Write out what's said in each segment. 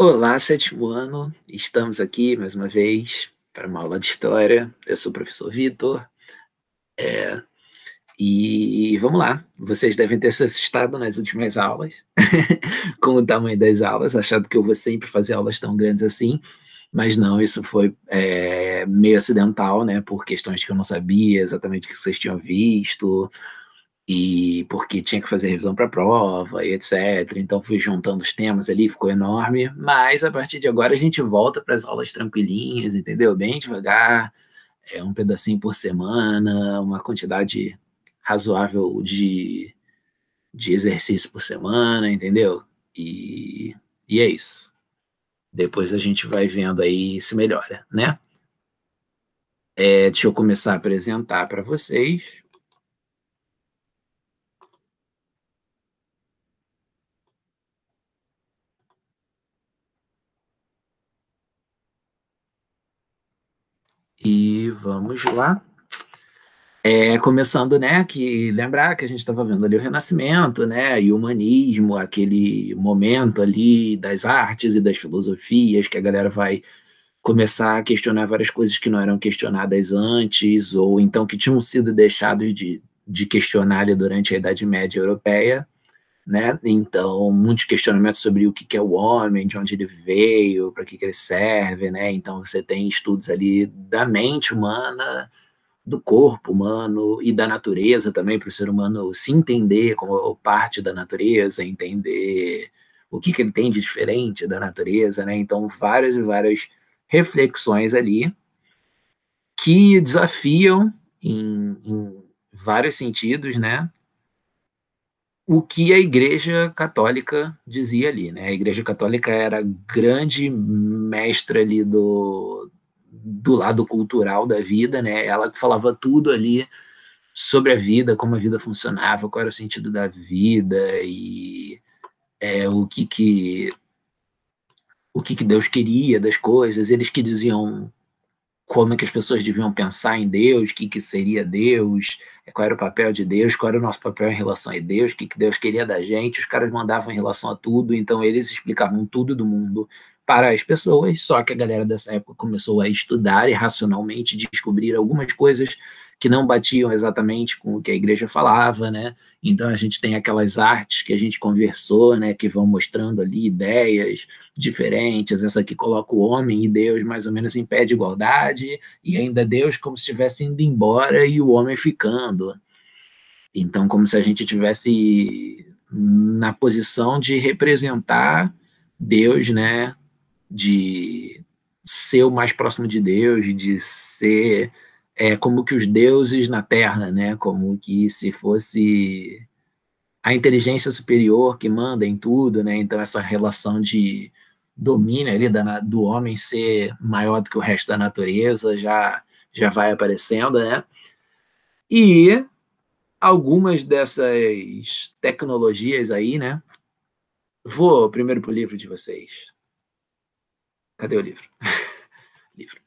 Olá, sétimo ano. Estamos aqui mais uma vez para uma aula de história. Eu sou o professor Vitor. É, e vamos lá. Vocês devem ter se assustado nas últimas aulas com o tamanho das aulas, Achado que eu vou sempre fazer aulas tão grandes assim. Mas não, isso foi é, meio acidental, né? Por questões que eu não sabia exatamente o que vocês tinham visto, e porque tinha que fazer revisão para prova e etc. Então fui juntando os temas ali, ficou enorme. Mas a partir de agora a gente volta para as aulas tranquilinhas, entendeu? Bem devagar, é um pedacinho por semana, uma quantidade razoável de, de exercício por semana, entendeu? E, e é isso. Depois a gente vai vendo aí se melhora, né? É, deixa eu começar a apresentar para vocês E vamos lá. É, começando, né, que lembrar que a gente estava vendo ali o Renascimento, né, e o humanismo, aquele momento ali das artes e das filosofias que a galera vai começar a questionar várias coisas que não eram questionadas antes ou então que tinham sido deixados de, de questionar ali durante a Idade Média Europeia né? Então, muitos questionamentos sobre o que é o homem, de onde ele veio, para que, ele serve, né? Então, você tem estudos ali da mente humana, do corpo humano e da natureza também, para o ser humano se entender como parte da natureza, entender o que, que ele tem de diferente da natureza, né? Então, várias e várias reflexões ali que desafiam em, em vários sentidos, né? o que a Igreja Católica dizia ali, né? A Igreja Católica era grande mestra ali do, do lado cultural da vida, né? Ela falava tudo ali sobre a vida, como a vida funcionava, qual era o sentido da vida e é, o que que o que que Deus queria das coisas. Eles que diziam como é que as pessoas deviam pensar em Deus, o que, que seria Deus, é, qual era o papel de Deus, qual era o nosso papel em relação a Deus, o que, que Deus queria da gente. Os caras mandavam em relação a tudo, então eles explicavam tudo do mundo para as pessoas, só que a galera dessa época começou a estudar e racionalmente descobrir algumas coisas que não batiam exatamente com o que a igreja falava, né? Então a gente tem aquelas artes que a gente conversou, né, que vão mostrando ali ideias diferentes, essa que coloca o homem e Deus mais ou menos em pé de igualdade, e ainda Deus como se estivesse indo embora e o homem ficando. Então como se a gente tivesse na posição de representar Deus, né, de ser o mais próximo de Deus, de ser é, como que os deuses na Terra, né? Como que se fosse a inteligência superior que manda em tudo, né? Então essa relação de domínio ali da, do homem ser maior do que o resto da natureza já já vai aparecendo, né? E algumas dessas tecnologias aí, né? Vou primeiro para o livro de vocês. Cadê o livro? livro.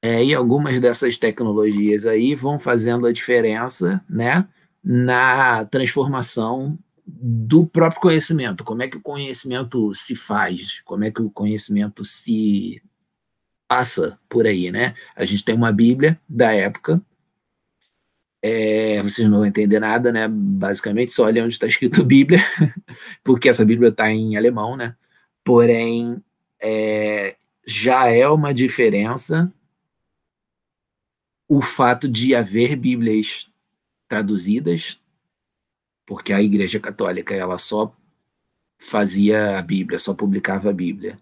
É, e algumas dessas tecnologias aí vão fazendo a diferença, né, na transformação do próprio conhecimento. Como é que o conhecimento se faz? Como é que o conhecimento se passa por aí, né? A gente tem uma Bíblia da época. É, vocês não vão entender nada, né? Basicamente, só olha onde está escrito Bíblia, porque essa Bíblia está em alemão, né? Porém, é, já é uma diferença o fato de haver Bíblias traduzidas, porque a Igreja Católica ela só fazia a Bíblia, só publicava a Bíblia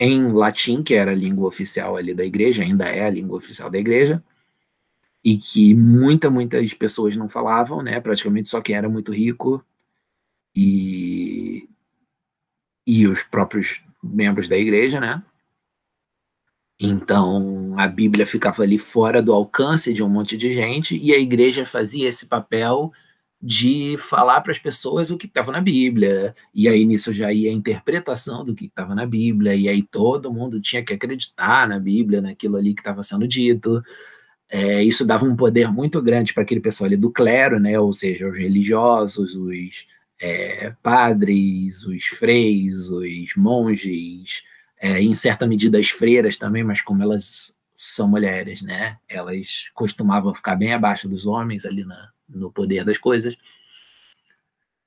em latim, que era a língua oficial ali da igreja, ainda é a língua oficial da igreja, e que muita, muitas pessoas não falavam, né? Praticamente só quem era muito rico e, e os próprios membros da igreja, né? Então, a Bíblia ficava ali fora do alcance de um monte de gente e a igreja fazia esse papel de falar para as pessoas o que estava na Bíblia. E aí nisso já ia a interpretação do que estava na Bíblia, e aí todo mundo tinha que acreditar na Bíblia, naquilo ali que estava sendo dito. É, isso dava um poder muito grande para aquele pessoal ali do clero, né? ou seja, os religiosos, os é, padres, os freis, os monges, é, em certa medida as freiras também, mas como elas são mulheres, né? Elas costumavam ficar bem abaixo dos homens ali na, no poder das coisas.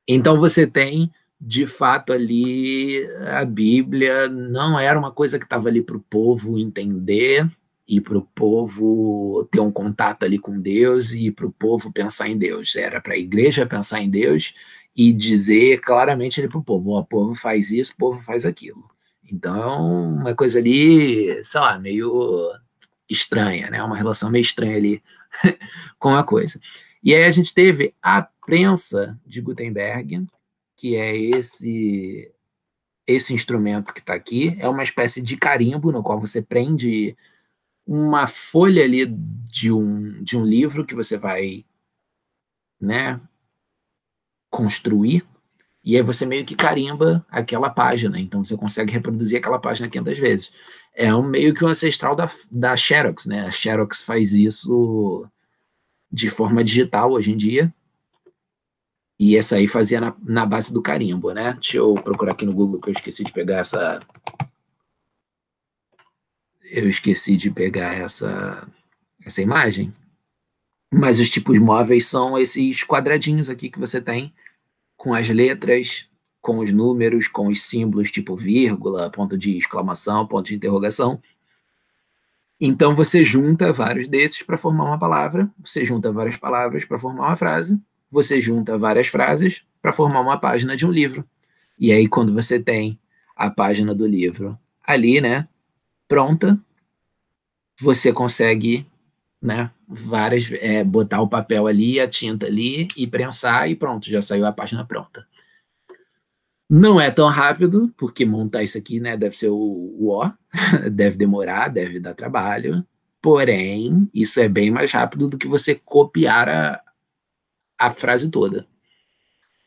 Então você tem, de fato, ali a Bíblia não era uma coisa que estava ali para o povo entender e para o povo ter um contato ali com Deus e para o povo pensar em Deus. Era para a igreja pensar em Deus e dizer claramente para o povo: o povo faz isso, o povo faz aquilo. Então, uma coisa ali, sei lá, meio estranha, né? Uma relação meio estranha ali com a coisa. E aí a gente teve a prensa de Gutenberg, que é esse esse instrumento que está aqui, é uma espécie de carimbo no qual você prende uma folha ali de um, de um livro que você vai, né, construir e aí você meio que carimba aquela página, então você consegue reproduzir aquela página 500 vezes. É um, meio que o um ancestral da, da Xerox, né? A Xerox faz isso de forma digital hoje em dia. E essa aí fazia na, na base do carimbo, né? Deixa eu procurar aqui no Google que eu esqueci de pegar essa. Eu esqueci de pegar essa, essa imagem. Mas os tipos móveis são esses quadradinhos aqui que você tem com as letras, com os números, com os símbolos tipo vírgula, ponto de exclamação, ponto de interrogação. Então você junta vários desses para formar uma palavra, você junta várias palavras para formar uma frase, você junta várias frases para formar uma página de um livro. E aí quando você tem a página do livro ali, né, pronta, você consegue né? Várias, é, botar o papel ali, a tinta ali e prensar e pronto, já saiu a página pronta. Não é tão rápido, porque montar isso aqui, né, deve ser o, o ó, deve demorar, deve dar trabalho. Porém, isso é bem mais rápido do que você copiar a, a frase toda.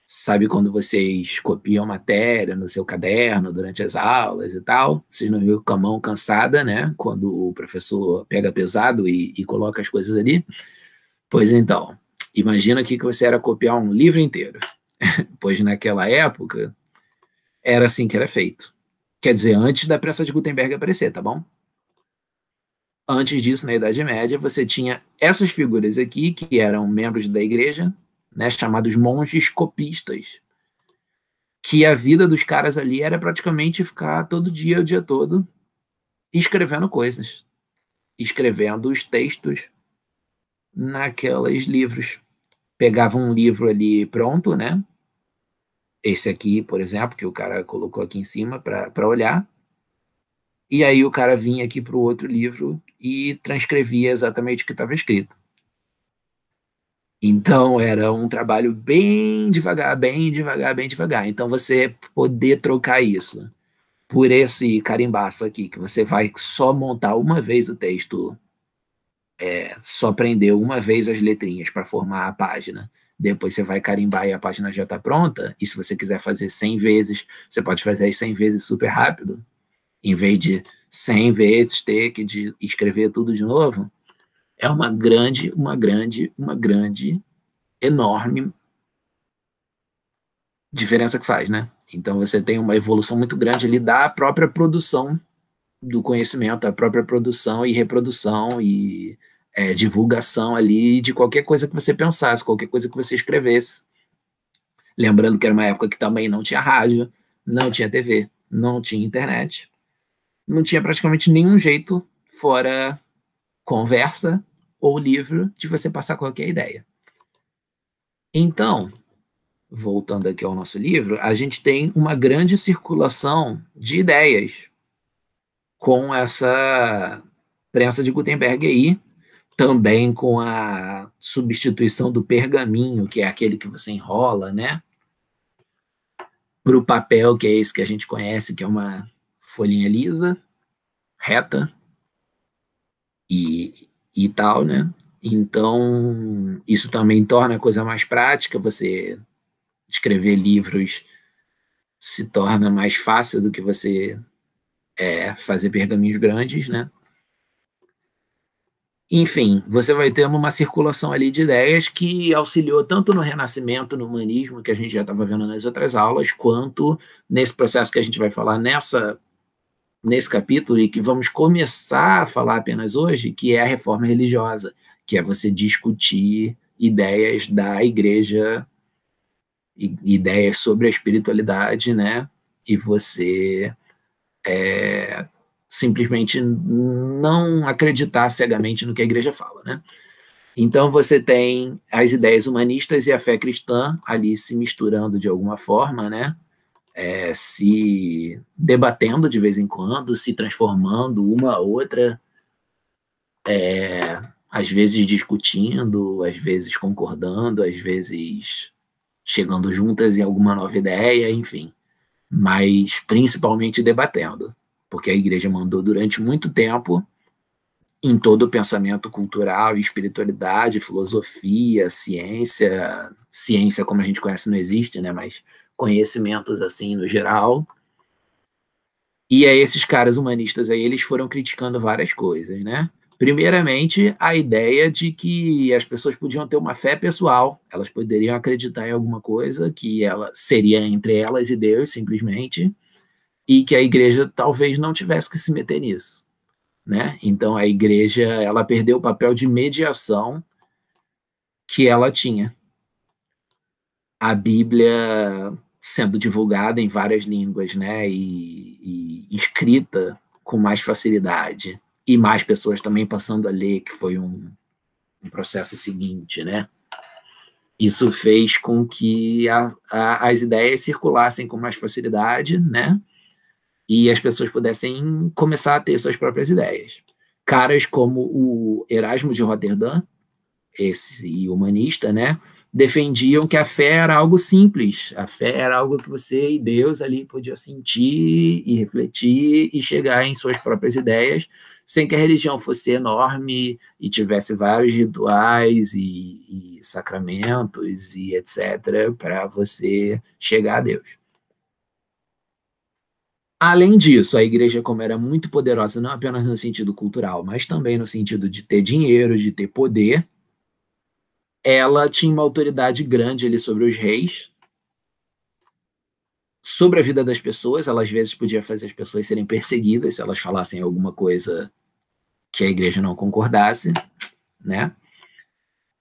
Sabe quando vocês copiam matéria no seu caderno durante as aulas e tal? Vocês não viram com a mão cansada, né? Quando o professor pega pesado e, e coloca as coisas ali. Pois então, imagina aqui que você era copiar um livro inteiro. pois naquela época, era assim que era feito. Quer dizer, antes da pressa de Gutenberg aparecer, tá bom? Antes disso, na Idade Média, você tinha essas figuras aqui, que eram membros da igreja, né, chamados monges copistas, que a vida dos caras ali era praticamente ficar todo dia, o dia todo, escrevendo coisas, escrevendo os textos naqueles livros. Pegava um livro ali pronto, né? Esse aqui, por exemplo, que o cara colocou aqui em cima para olhar. E aí o cara vinha aqui para o outro livro e transcrevia exatamente o que estava escrito. Então era um trabalho bem devagar, bem devagar, bem devagar. Então você poder trocar isso por esse carimbaço aqui, que você vai só montar uma vez o texto, é, só prender uma vez as letrinhas para formar a página. Depois você vai carimbar e a página já está pronta. E se você quiser fazer 100 vezes, você pode fazer as 100 vezes super rápido. Em vez de 100 vezes ter que escrever tudo de novo, é uma grande, uma grande, uma grande, enorme diferença que faz, né? Então você tem uma evolução muito grande ali da própria produção do conhecimento, a própria produção e reprodução e é, divulgação ali de qualquer coisa que você pensasse, qualquer coisa que você escrevesse. Lembrando que era uma época que também não tinha rádio, não tinha TV, não tinha internet, não tinha praticamente nenhum jeito fora conversa ou livro de você passar qualquer ideia. Então, voltando aqui ao nosso livro, a gente tem uma grande circulação de ideias com essa prensa de Gutenberg aí, também com a substituição do pergaminho, que é aquele que você enrola, né? Para o papel, que é esse que a gente conhece, que é uma folhinha lisa, reta, e, e tal, né? Então, isso também torna a coisa mais prática, você escrever livros se torna mais fácil do que você é, fazer pergaminhos grandes, né? Enfim, você vai ter uma circulação ali de ideias que auxiliou tanto no Renascimento, no humanismo, que a gente já estava vendo nas outras aulas, quanto nesse processo que a gente vai falar nessa nesse capítulo e que vamos começar a falar apenas hoje, que é a reforma religiosa, que é você discutir ideias da igreja, ideias sobre a espiritualidade, né? E você é, simplesmente não acreditar cegamente no que a igreja fala, né? Então você tem as ideias humanistas e a fé cristã ali se misturando de alguma forma, né? é, se debatendo de vez em quando, se transformando uma outra, é, às vezes discutindo, às vezes concordando, às vezes chegando juntas em alguma nova ideia, enfim, mas principalmente debatendo, porque a igreja mandou durante muito tempo em todo o pensamento cultural, espiritualidade, filosofia, ciência, ciência como a gente conhece não existe, né, mas conhecimentos assim no geral. E aí esses caras humanistas aí, eles foram criticando várias coisas, né? Primeiramente, a ideia de que as pessoas podiam ter uma fé pessoal, elas poderiam acreditar em alguma coisa que ela seria entre elas e Deus, simplesmente, e que a igreja talvez não tivesse que se meter nisso, né? Então a igreja, ela perdeu o papel de mediação que ela tinha. A Bíblia sendo divulgada em várias línguas, né? E, e, escrita com mais facilidade e mais pessoas também passando a ler, que foi um, um processo seguinte, né? Isso fez com que a, a, as ideias circulassem com mais facilidade, né? E as pessoas pudessem começar a ter suas próprias ideias. Caras como o Erasmo de Roterdã, esse humanista, né? defendiam que a fé era algo simples, a fé era algo que você e Deus ali podia sentir e refletir e chegar em suas próprias ideias, sem que a religião fosse enorme e tivesse vários rituais e, e sacramentos e etc. para você chegar a Deus. Além disso, a igreja, como era muito poderosa, não apenas no sentido cultural, mas também no sentido de ter dinheiro, de ter poder, ela tinha uma autoridade grande ali sobre os reis, sobre a vida das pessoas. Ela às vezes podia fazer as pessoas serem perseguidas se elas falassem alguma coisa que a igreja não concordasse, né?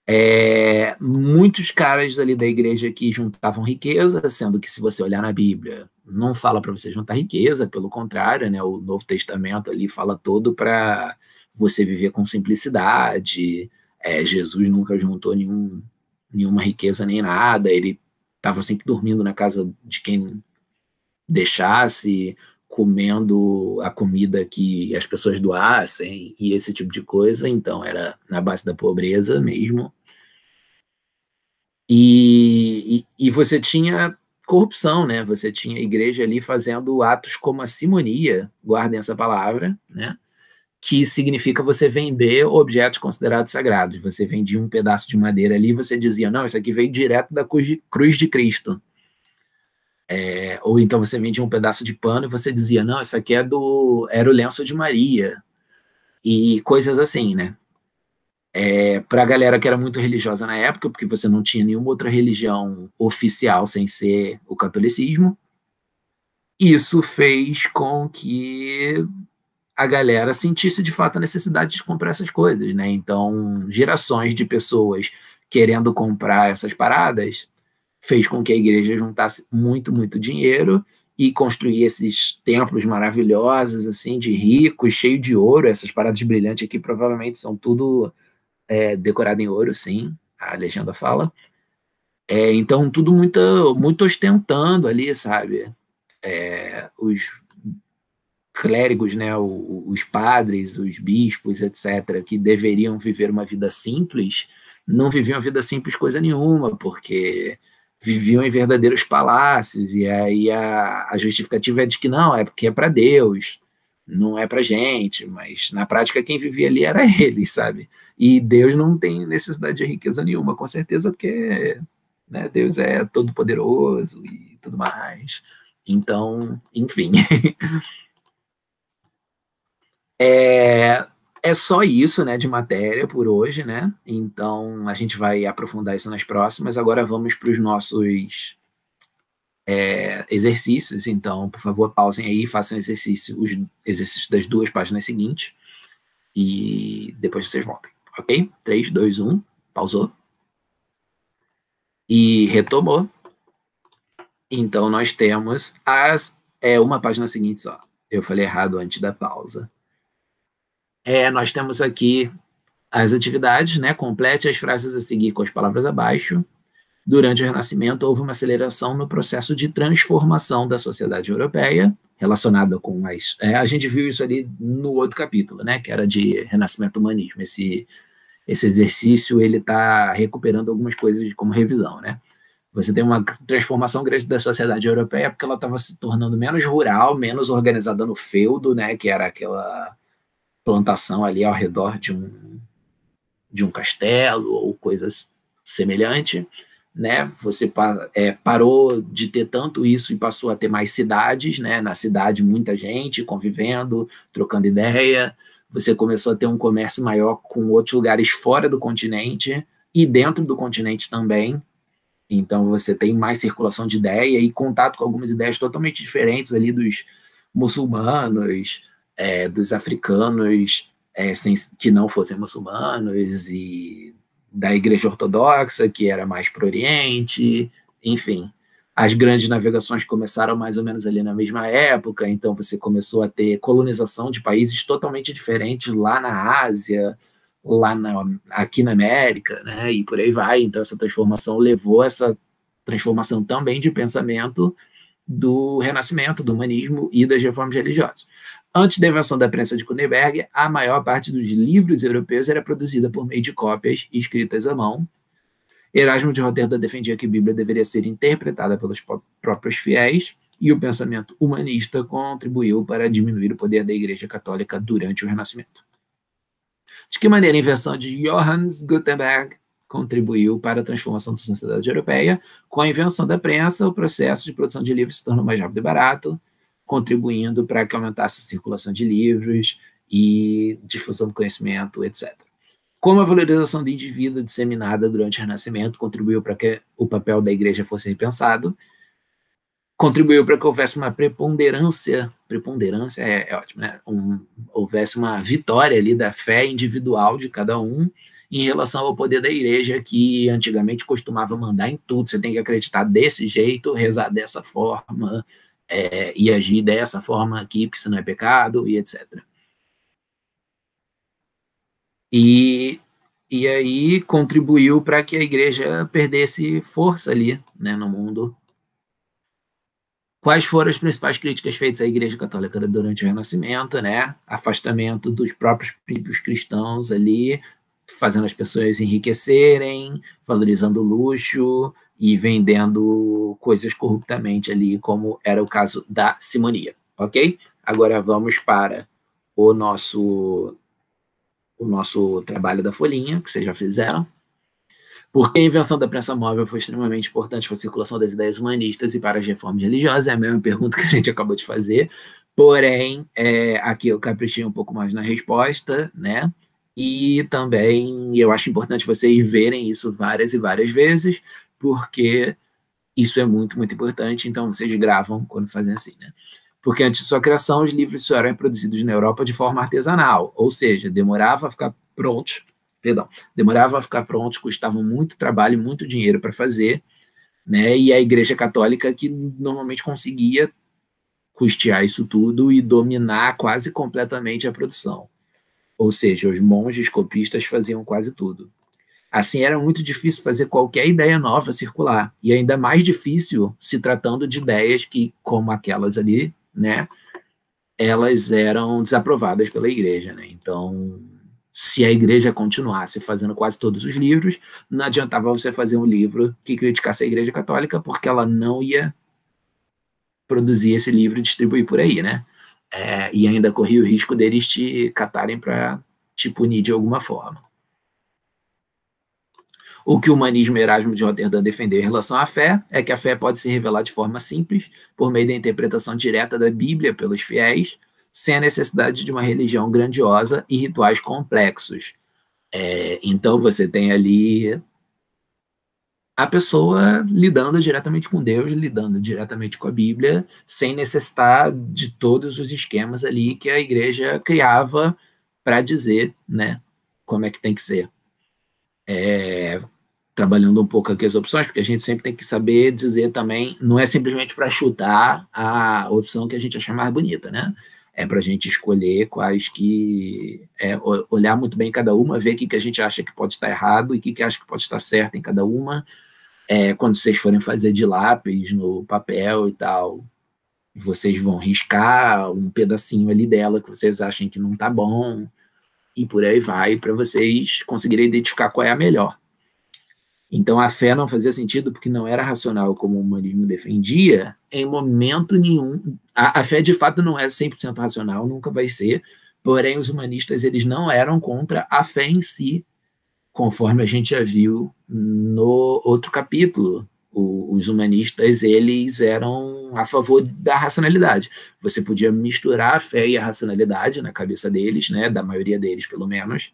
É, muitos caras ali da igreja que juntavam riqueza, sendo que se você olhar na Bíblia, não fala para você juntar riqueza, pelo contrário, né? O Novo Testamento ali fala todo para você viver com simplicidade, é, Jesus nunca juntou nenhum, nenhuma riqueza nem nada, ele estava sempre dormindo na casa de quem deixasse, comendo a comida que as pessoas doassem e esse tipo de coisa, então era na base da pobreza mesmo. E, e, e você tinha corrupção, né? Você tinha a igreja ali fazendo atos como a simonia, guardem essa palavra, né? que significa você vender objetos considerados sagrados. Você vendia um pedaço de madeira ali, e você dizia, não, isso aqui veio direto da cruz de, cruz de Cristo. É, ou então você vendia um pedaço de pano e você dizia, não, isso aqui é do, era o lenço de Maria. E coisas assim, né? É, para a galera que era muito religiosa na época, porque você não tinha nenhuma outra religião oficial sem ser o catolicismo, isso fez com que a galera sentisse de fato a necessidade de comprar essas coisas, né? Então, gerações de pessoas querendo comprar essas paradas fez com que a igreja juntasse muito, muito dinheiro e construir esses templos maravilhosos, assim, de ricos, cheio de ouro. Essas paradas brilhantes aqui provavelmente são tudo é, decorado em ouro, sim, a legenda fala. É, então, tudo muito, muito ostentando ali, sabe? É, os clérigos, né, os padres, os bispos, etc., que deveriam viver uma vida simples, não viviam vida simples coisa nenhuma, porque viviam em verdadeiros palácios, e aí a, a justificativa é de que não, é porque é para Deus, não é para gente, mas na prática quem vivia ali era eles, sabe? E Deus não tem necessidade de riqueza nenhuma, com certeza, porque né, Deus é todo poderoso e tudo mais. Então, enfim. É, é só isso, né, de matéria por hoje, né? Então a gente vai aprofundar isso nas próximas. Agora vamos para os nossos é, exercícios. Então, por favor, pausem aí, façam exercício, os exercícios das duas páginas seguintes e depois vocês voltem, ok? 3, 2, 1, pausou. E retomou. Então, nós temos as. É uma página seguinte só. Eu falei errado antes da pausa é, nós temos aqui as atividades, né? Complete as frases a seguir com as palavras abaixo. Durante o Renascimento, houve uma aceleração no processo de transformação da sociedade europeia, relacionada com as. É, a gente viu isso ali no outro capítulo, né? Que era de Renascimento Humanismo. Esse, esse exercício ele está recuperando algumas coisas como revisão, né? Você tem uma transformação grande da sociedade europeia porque ela estava se tornando menos rural, menos organizada no feudo, né? Que era aquela plantação ali ao redor de um, de um castelo ou coisa semelhante, né? Você é, parou de ter tanto isso e passou a ter mais cidades, né? Na cidade muita gente convivendo, trocando ideia. Você começou a ter um comércio maior com outros lugares fora do continente e dentro do continente também. Então você tem mais circulação de ideia e contato com algumas ideias totalmente diferentes ali dos muçulmanos, é, dos africanos é, sem, que não fossem muçulmanos e da Igreja Ortodoxa, que era mais para o Oriente, enfim. As grandes navegações começaram mais ou menos ali na mesma época, então você começou a ter colonização de países totalmente diferentes lá na Ásia, lá na, aqui na América, né? E por aí vai. Então essa transformação levou essa transformação também de pensamento do Renascimento, do humanismo e das reformas religiosas. Antes da invenção da prensa de Kunenberg, a maior parte dos livros europeus era produzida por meio de cópias escritas à mão. Erasmo de Roterda defendia que a Bíblia deveria ser interpretada pelos próprios fiéis e o pensamento humanista contribuiu para diminuir o poder da Igreja Católica durante o Renascimento. De que maneira a invenção de Johannes Gutenberg contribuiu para a transformação da sociedade europeia. Com a invenção da prensa, o processo de produção de livros se tornou mais rápido e barato, contribuindo para que aumentasse a circulação de livros e difusão do conhecimento, etc. Como a valorização do indivíduo disseminada durante o Renascimento contribuiu para que o papel da igreja fosse repensado, contribuiu para que houvesse uma preponderância, preponderância é, é ótimo, né? Um, houvesse uma vitória ali da fé individual de cada um em relação ao poder da igreja, que antigamente costumava mandar em tudo. Você tem que acreditar desse jeito, rezar dessa forma, é, e agir dessa forma aqui, porque isso não é pecado, e etc. E, e aí contribuiu para que a igreja perdesse força ali né, no mundo. Quais foram as principais críticas feitas à Igreja Católica durante o Renascimento, né? Afastamento dos próprios princípios cristãos ali, fazendo as pessoas enriquecerem, valorizando o luxo e vendendo coisas corruptamente ali, como era o caso da simonia, ok? Agora vamos para o nosso o nosso trabalho da folhinha, que vocês já fizeram. Porque a invenção da prensa móvel foi extremamente importante para a circulação das ideias humanistas e para as reformas religiosas, é a mesma pergunta que a gente acabou de fazer. Porém, é, aqui eu caprichei um pouco mais na resposta, né? E também eu acho importante vocês verem isso várias e várias vezes, porque isso é muito, muito importante. Então vocês gravam quando fazem assim, né? Porque antes de sua criação, os livros só eram produzidos na Europa de forma artesanal, ou seja, demorava a ficar prontos, perdão, demorava a ficar prontos, custavam muito trabalho, muito dinheiro para fazer, né? E a Igreja Católica que normalmente conseguia custear isso tudo e dominar quase completamente a produção. Ou seja, os monges copistas faziam quase tudo. Assim, era muito difícil fazer qualquer ideia nova circular, e ainda mais difícil se tratando de ideias que, como aquelas ali, né, elas eram desaprovadas pela igreja. Né? Então, se a igreja continuasse fazendo quase todos os livros, não adiantava você fazer um livro que criticasse a igreja católica, porque ela não ia produzir esse livro e distribuir por aí, né? é, e ainda corria o risco deles te catarem para te punir de alguma forma. O que o humanismo Erasmo de Rotterdam defendeu em relação à fé é que a fé pode se revelar de forma simples, por meio da interpretação direta da Bíblia pelos fiéis, sem a necessidade de uma religião grandiosa e rituais complexos. É, então você tem ali a pessoa lidando diretamente com Deus, lidando diretamente com a Bíblia, sem necessitar de todos os esquemas ali que a igreja criava para dizer, né, como é que tem que ser. É, trabalhando um pouco aqui as opções, porque a gente sempre tem que saber dizer também, não é simplesmente para chutar a opção que a gente achar mais bonita, né? é para a gente escolher quais que. É, olhar muito bem cada uma, ver o que, que a gente acha que pode estar errado e o que, que acha que pode estar certo em cada uma. É, quando vocês forem fazer de lápis no papel e tal, vocês vão riscar um pedacinho ali dela que vocês achem que não está bom, e por aí vai, para vocês conseguirem identificar qual é a melhor. Então a fé não fazia sentido porque não era racional como o humanismo defendia, em momento nenhum. A, a fé de fato não é 100% racional, nunca vai ser, porém os humanistas eles não eram contra a fé em si, conforme a gente já viu no outro capítulo, os humanistas eles eram a favor da racionalidade. Você podia misturar a fé e a racionalidade na cabeça deles, né, da maioria deles pelo menos,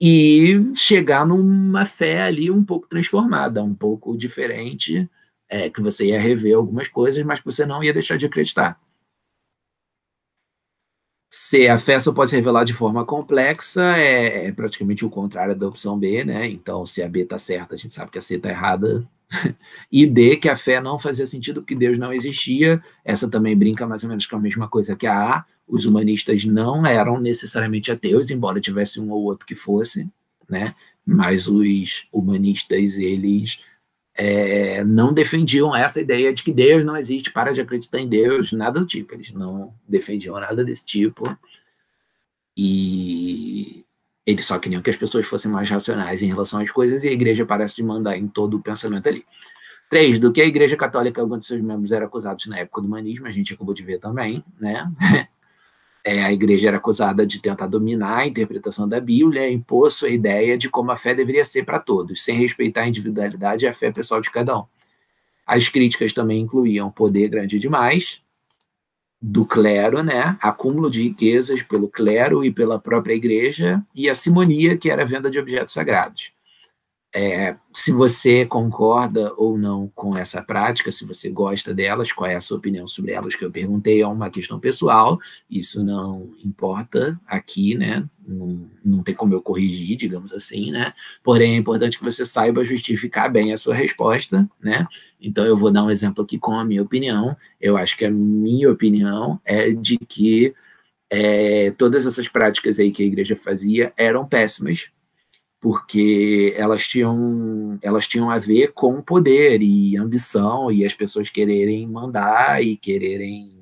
e chegar numa fé ali um pouco transformada, um pouco diferente, é, que você ia rever algumas coisas, mas que você não ia deixar de acreditar. Se a fé só pode se revelar de forma complexa, é, é praticamente o contrário da opção B, né? Então, se a B está certa, a gente sabe que a C está errada, e D, que a fé não fazia sentido porque Deus não existia. Essa também brinca mais ou menos com a mesma coisa que a A. Os humanistas não eram necessariamente ateus, embora tivesse um ou outro que fosse, né? Mas os humanistas, eles é, não defendiam essa ideia de que Deus não existe, para de acreditar em Deus, nada do tipo. Eles não defendiam nada desse tipo. E eles só queriam que as pessoas fossem mais racionais em relação às coisas e a igreja parece mandar em todo o pensamento ali. Três, do que a Igreja Católica, alguns de seus membros eram acusados na época do humanismo, a gente acabou de ver também, né? É, a Igreja era acusada de tentar dominar a interpretação da Bíblia, impor sua ideia de como a fé deveria ser para todos, sem respeitar a individualidade e a fé pessoal de cada um. As críticas também incluíam poder grande demais, do clero, né? Acúmulo de riquezas pelo clero e pela própria igreja, e a simonia, que era a venda de objetos sagrados é, se você concorda ou não com essa prática, se você gosta delas, qual é a sua opinião sobre elas que eu perguntei, é uma questão pessoal, isso não importa aqui, né? Não, não tem como eu corrigir, digamos assim, né? Porém, é importante que você saiba justificar bem a sua resposta, né? Então, eu vou dar um exemplo aqui com a minha opinião. Eu acho que a minha opinião é de que é, todas essas práticas aí que a igreja fazia eram péssimas, porque elas tinham, elas tinham a ver com poder e ambição e as pessoas quererem mandar e quererem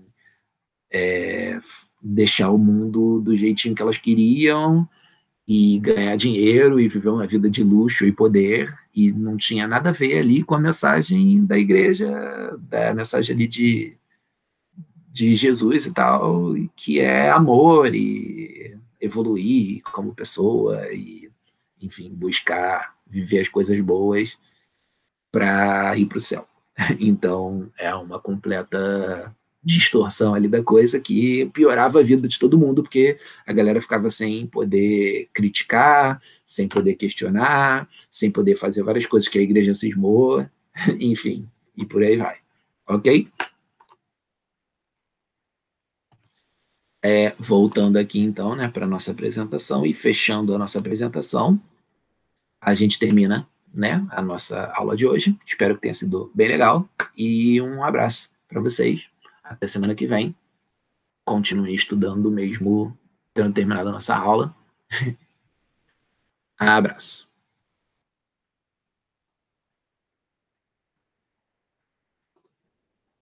é, deixar o mundo do jeitinho que elas queriam e ganhar dinheiro e viver uma vida de luxo e poder e não tinha nada a ver ali com a mensagem da igreja, da mensagem ali de, de Jesus e tal, que é amor e evoluir como pessoa e enfim, buscar viver as coisas boas para ir para o céu. Então é uma completa distorção ali da coisa que piorava a vida de todo mundo, porque a galera ficava sem poder criticar, sem poder questionar, sem poder fazer várias coisas que a igreja cismou, enfim, e por aí vai. Ok? É, voltando aqui então, né, para nossa apresentação e fechando a nossa apresentação, a gente termina, né, a nossa aula de hoje. Espero que tenha sido bem legal e um abraço para vocês. Até semana que vem. Continue estudando mesmo tendo terminado a nossa aula. abraço.